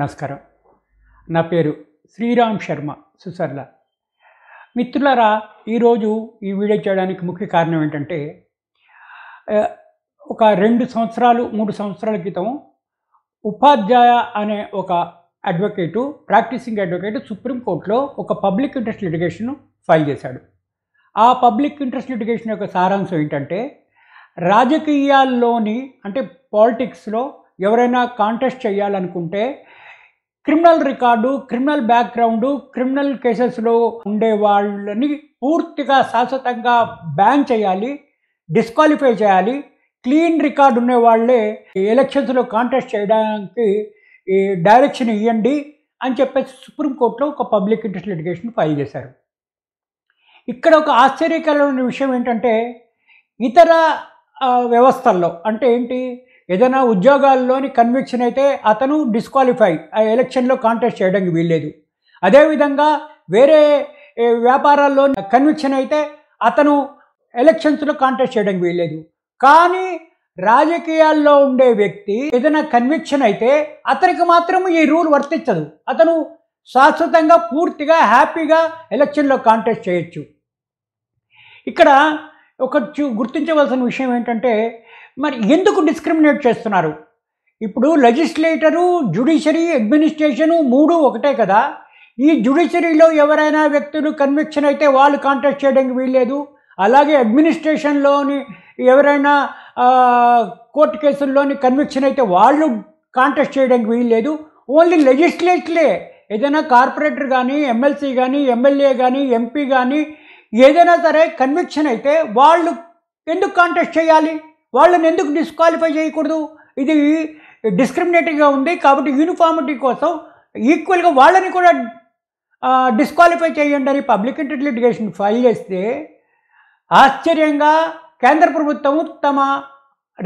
నమస్కారం నా పేరు శ్రీరామ్ శర్మ సుసర్ల మిత్రులరా ఈరోజు ఈ వీడియో చేయడానికి ముఖ్య కారణం ఏంటంటే ఒక రెండు సంవత్సరాలు మూడు సంవత్సరాల క్రితం ఉపాధ్యాయ అనే ఒక అడ్వకేటు ప్రాక్టీసింగ్ అడ్వకేటు సుప్రీంకోర్టులో ఒక పబ్లిక్ ఇంట్రెస్ట్ లిటిగేషన్ ఫైల్ చేశాడు ఆ పబ్లిక్ ఇంట్రెస్ట్ లిటిగేషన్ యొక్క సారాంశం ఏంటంటే రాజకీయాల్లోని అంటే పాలిటిక్స్లో ఎవరైనా కాంటెస్ట్ చేయాలనుకుంటే criminal record criminal background criminal కేసెస్లో ఉండే వాళ్ళని పూర్తిగా శాశ్వతంగా బ్యాన్ చేయాలి డిస్క్వాలిఫై చేయాలి క్లీన్ రికార్డు ఉండే వాళ్ళే ఎలక్షన్స్లో కాంటెస్ట్ చేయడానికి డైరెక్షన్ ఇవ్వండి అని చెప్పేసి సుప్రీంకోర్టులో ఒక పబ్లిక్ ఇంట్రెస్ట్ లిటిగేషన్ ఫైల్ చేశారు ఇక్కడ ఒక ఆశ్చర్యకరమైన విషయం ఏంటంటే ఇతర వ్యవస్థల్లో అంటే ఏంటి ఏదైనా ఉద్యోగాల్లోని కన్విక్షన్ అయితే అతను డిస్క్వాలిఫై ఆ ఎలక్షన్లో కాంటెస్ట్ చేయడానికి వీల్లేదు అదేవిధంగా వేరే వ్యాపారాల్లో కన్విక్షన్ అయితే అతను ఎలక్షన్స్లో కాంటెస్ట్ చేయడానికి వీల్లేదు కానీ రాజకీయాల్లో ఉండే వ్యక్తి ఏదైనా కన్విక్షన్ అయితే అతనికి మాత్రం ఈ రూల్ వర్తించదు అతను శాశ్వతంగా పూర్తిగా హ్యాపీగా ఎలక్షన్లో కాంటెస్ట్ చేయొచ్చు ఇక్కడ ఒక గుర్తించవలసిన విషయం ఏంటంటే మరి ఎందుకు డిస్క్రిమినేట్ చేస్తున్నారు ఇప్పుడు లెజిస్లేటరు జుడిషరీ అడ్మినిస్ట్రేషను మూడు ఒకటే కదా ఈ జుడిషరీలో ఎవరైనా వ్యక్తులు కన్విక్షన్ అయితే వాళ్ళు కాంటాక్ట్ చేయడానికి వీల్లేదు అలాగే అడ్మినిస్ట్రేషన్లోని ఎవరైనా కోర్టు కేసుల్లోని కన్విక్షన్ అయితే వాళ్ళు కాంటాక్ట్ చేయడానికి వీల్లేదు ఓన్లీ లెజిస్లేట్లే ఏదైనా కార్పొరేటర్ కానీ ఎమ్మెల్సీ కానీ ఎమ్మెల్యే కానీ ఎంపీ కానీ ఏదైనా సరే కన్విక్షన్ అయితే వాళ్ళు ఎందుకు కాంటాక్ట్ చేయాలి వాళ్ళని ఎందుకు డిస్క్వాలిఫై చేయకూడదు ఇది డిస్క్రిమినేటివ్గా ఉంది కాబట్టి యూనిఫామిటీ కోసం ఈక్వల్గా వాళ్ళని కూడా డిస్క్వాలిఫై చేయండి అని పబ్లిక్ లిటిగేషన్ ఫైల్ చేస్తే ఆశ్చర్యంగా కేంద్ర ప్రభుత్వం తమ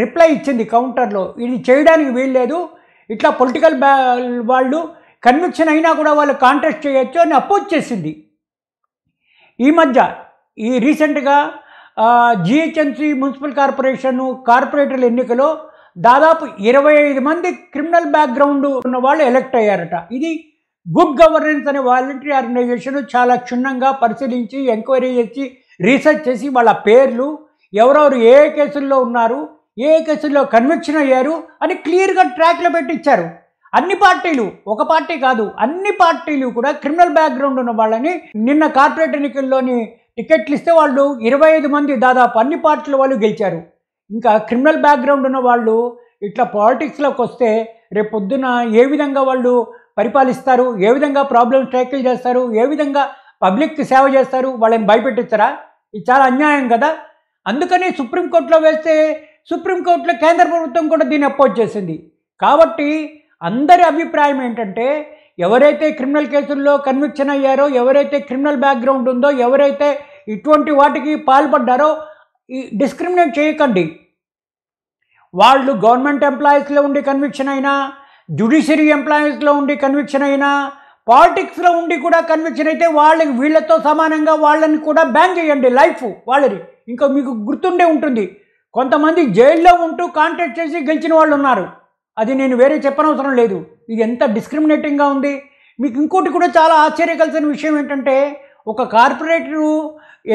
రిప్లై ఇచ్చింది కౌంటర్లో ఇది చేయడానికి వీల్లేదు ఇట్లా పొలిటికల్ వాళ్ళు కన్విక్షన్ అయినా కూడా వాళ్ళు కాంటెస్ట్ చేయొచ్చు అని అపోజ్ చేసింది ఈ మధ్య ఈ రీసెంట్గా జిహెచ్ఎంసీ మున్సిపల్ కార్పొరేషను కార్పొరేటర్ల ఎన్నికలో దాదాపు ఇరవై ఐదు మంది క్రిమినల్ బ్యాక్గ్రౌండ్ ఉన్న వాళ్ళు ఎలక్ట్ అయ్యారట ఇది గుడ్ గవర్నెన్స్ అనే వాలంటరీ ఆర్గనైజేషన్ చాలా క్షుణ్ణంగా పరిశీలించి ఎంక్వైరీ చేసి రీసెర్చ్ చేసి వాళ్ళ పేర్లు ఎవరెవరు ఏ కేసుల్లో ఉన్నారు ఏ కేసుల్లో కన్విక్షన్ అయ్యారు అని క్లియర్గా ట్రాక్లో పెట్టించారు అన్ని పార్టీలు ఒక పార్టీ కాదు అన్ని పార్టీలు కూడా క్రిమినల్ బ్యాక్గ్రౌండ్ ఉన్న వాళ్ళని నిన్న కార్పొరేట్ ఎన్నికల్లోని టికెట్లు ఇస్తే వాళ్ళు ఇరవై ఐదు మంది దాదాపు అన్ని పార్టీల వాళ్ళు గెలిచారు ఇంకా క్రిమినల్ బ్యాక్గ్రౌండ్ ఉన్న వాళ్ళు ఇట్లా పాలిటిక్స్లోకి వస్తే రేపు పొద్దున ఏ విధంగా వాళ్ళు పరిపాలిస్తారు ఏ విధంగా ప్రాబ్లమ్స్ ట్యాకిల్ చేస్తారు ఏ విధంగా పబ్లిక్ సేవ చేస్తారు వాళ్ళని భయపెట్టిస్తారా ఇది చాలా అన్యాయం కదా అందుకని సుప్రీంకోర్టులో వేస్తే సుప్రీంకోర్టులో కేంద్ర ప్రభుత్వం కూడా దీన్ని అపోజ్ చేసింది కాబట్టి అందరి అభిప్రాయం ఏంటంటే ఎవరైతే క్రిమినల్ కేసుల్లో కన్విక్షన్ అయ్యారో ఎవరైతే క్రిమినల్ బ్యాక్గ్రౌండ్ ఉందో ఎవరైతే ఇటువంటి వాటికి పాల్పడ్డారో డిస్క్రిమినేట్ చేయకండి వాళ్ళు గవర్నమెంట్ ఎంప్లాయీస్లో ఉండి కన్విక్షన్ అయినా జ్యుడిషియరీ ఎంప్లాయీస్లో ఉండి కన్విక్షన్ అయినా పాలిటిక్స్లో ఉండి కూడా కన్విక్షన్ అయితే వాళ్ళకి వీళ్ళతో సమానంగా వాళ్ళని కూడా బ్యాన్ చేయండి లైఫ్ వాళ్ళని ఇంకా మీకు గుర్తుండే ఉంటుంది కొంతమంది జైల్లో ఉంటూ కాంటాక్ట్ చేసి గెలిచిన వాళ్ళు ఉన్నారు అది నేను వేరే చెప్పనవసరం లేదు ఇది ఎంత డిస్క్రిమినేటింగ్గా ఉంది మీకు ఇంకోటి కూడా చాలా ఆశ్చర్య కలిసిన విషయం ఏంటంటే ఒక కార్పొరేటరు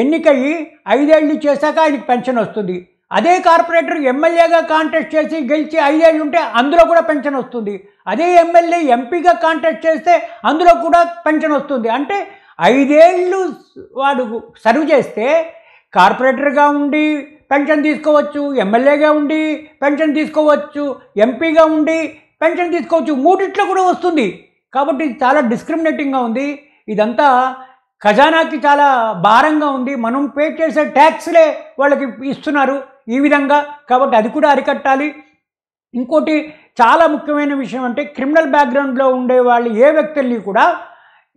ఎన్నికయ్యి ఐదేళ్ళు చేశాక ఆయనకి పెన్షన్ వస్తుంది అదే కార్పొరేటర్ ఎమ్మెల్యేగా కాంటెస్ట్ చేసి గెలిచి ఐదేళ్ళు ఉంటే అందులో కూడా పెన్షన్ వస్తుంది అదే ఎమ్మెల్యే ఎంపీగా కాంటెస్ట్ చేస్తే అందులో కూడా పెన్షన్ వస్తుంది అంటే ఐదేళ్ళు వాడు సర్వ్ చేస్తే కార్పొరేటర్గా ఉండి పెన్షన్ తీసుకోవచ్చు ఎమ్మెల్యేగా ఉండి పెన్షన్ తీసుకోవచ్చు ఎంపీగా ఉండి పెన్షన్ తీసుకోవచ్చు మూడిట్లో కూడా వస్తుంది కాబట్టి చాలా డిస్క్రిమినేటింగ్గా ఉంది ఇదంతా ఖజానాకి చాలా భారంగా ఉంది మనం పే చేసే ట్యాక్స్లే వాళ్ళకి ఇస్తున్నారు ఈ విధంగా కాబట్టి అది కూడా అరికట్టాలి ఇంకోటి చాలా ముఖ్యమైన విషయం అంటే క్రిమినల్ బ్యాక్గ్రౌండ్లో ఉండే వాళ్ళు ఏ వ్యక్తుల్ని కూడా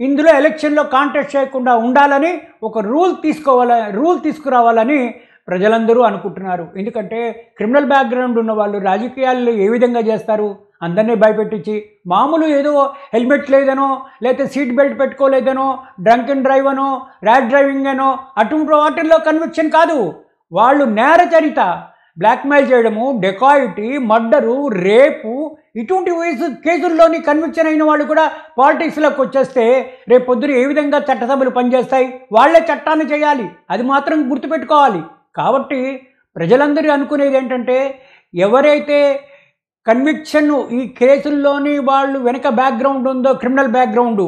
ఇందులో ఎలక్షన్లో కాంటెస్ట్ చేయకుండా ఉండాలని ఒక రూల్ తీసుకోవాల రూల్ తీసుకురావాలని ప్రజలందరూ అనుకుంటున్నారు ఎందుకంటే క్రిమినల్ బ్యాక్గ్రౌండ్ ఉన్న వాళ్ళు రాజకీయాల్లో ఏ విధంగా చేస్తారు అందరినీ భయపెట్టించి మామూలు ఏదో హెల్మెట్ లేదనో లేకపోతే సీట్ బెల్ట్ పెట్టుకోలేదనో డ్రంక్ అండ్ డ్రైవ్ అనో ర్యాడ్ డ్రైవింగ్ అనో అటువంటి వాటిల్లో కన్విక్షన్ కాదు వాళ్ళు నేర చరిత బ్లాక్మెయిల్ చేయడము డెకాయిటీ మర్డరు రేపు ఇటువంటి వయసు కేసుల్లోని కన్విక్షన్ అయిన వాళ్ళు కూడా పాలిటిక్స్లోకి వచ్చేస్తే రేపు పొద్దున ఏ విధంగా చట్టసభలు పనిచేస్తాయి వాళ్లే చట్టాన్ని చేయాలి అది మాత్రం గుర్తుపెట్టుకోవాలి కాబట్టి ప్రజలందరూ అనుకునేది ఏంటంటే ఎవరైతే కన్విక్షన్ ఈ కేసుల్లోని వాళ్ళు వెనక బ్యాక్గ్రౌండ్ ఉందో క్రిమినల్ బ్యాక్గ్రౌండ్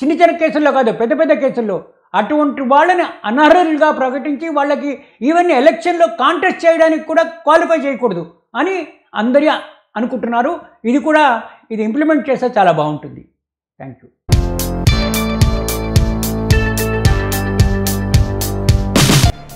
చిన్న చిన్న కేసుల్లో కాదు పెద్ద పెద్ద కేసుల్లో అటువంటి వాళ్ళని అనర్హులుగా ప్రకటించి వాళ్ళకి ఈవెన్ ఎలక్షన్లో కాంటెస్ట్ చేయడానికి కూడా క్వాలిఫై చేయకూడదు అని అందరి అనుకుంటున్నారు ఇది కూడా ఇది ఇంప్లిమెంట్ చేస్తే చాలా బాగుంటుంది థ్యాంక్ యూ